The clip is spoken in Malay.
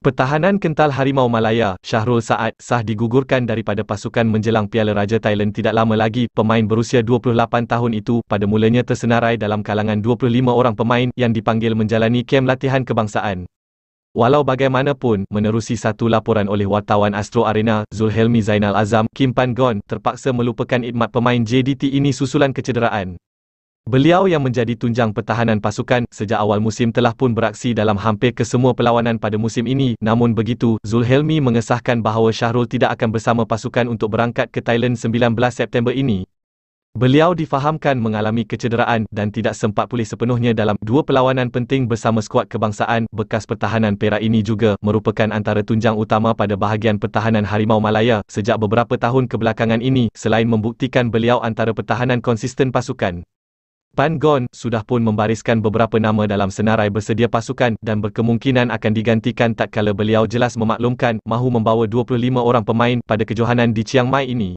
Pertahanan kental Harimau Malaya, Syahrul Saad, sah digugurkan daripada pasukan menjelang Piala Raja Thailand tidak lama lagi. Pemain berusia 28 tahun itu pada mulanya tersenarai dalam kalangan 25 orang pemain yang dipanggil menjalani kem latihan kebangsaan. Walau bagaimanapun, menerusi satu laporan oleh wartawan Astro Arena, Zulhelmi Zainal Azam, Kim Pan Gon, terpaksa melupakan idmat pemain JDT ini susulan kecederaan. Beliau yang menjadi tunjang pertahanan pasukan sejak awal musim telah pun beraksi dalam hampir kesemua perlawanan pada musim ini. Namun begitu, Zulhelmi mengesahkan bahawa Syahrul tidak akan bersama pasukan untuk berangkat ke Thailand 19 September ini. Beliau difahamkan mengalami kecederaan dan tidak sempat pulih sepenuhnya dalam dua perlawanan penting bersama skuad kebangsaan bekas pertahanan Perak ini juga merupakan antara tunjang utama pada bahagian pertahanan Harimau Malaya sejak beberapa tahun kebelakangan ini selain membuktikan beliau antara pertahanan konsisten pasukan. Pan Pangon sudah pun membariskan beberapa nama dalam senarai bersedia pasukan dan berkemungkinan akan digantikan tak kala beliau jelas memaklumkan mahu membawa 25 orang pemain pada kejohanan di Chiang Mai ini.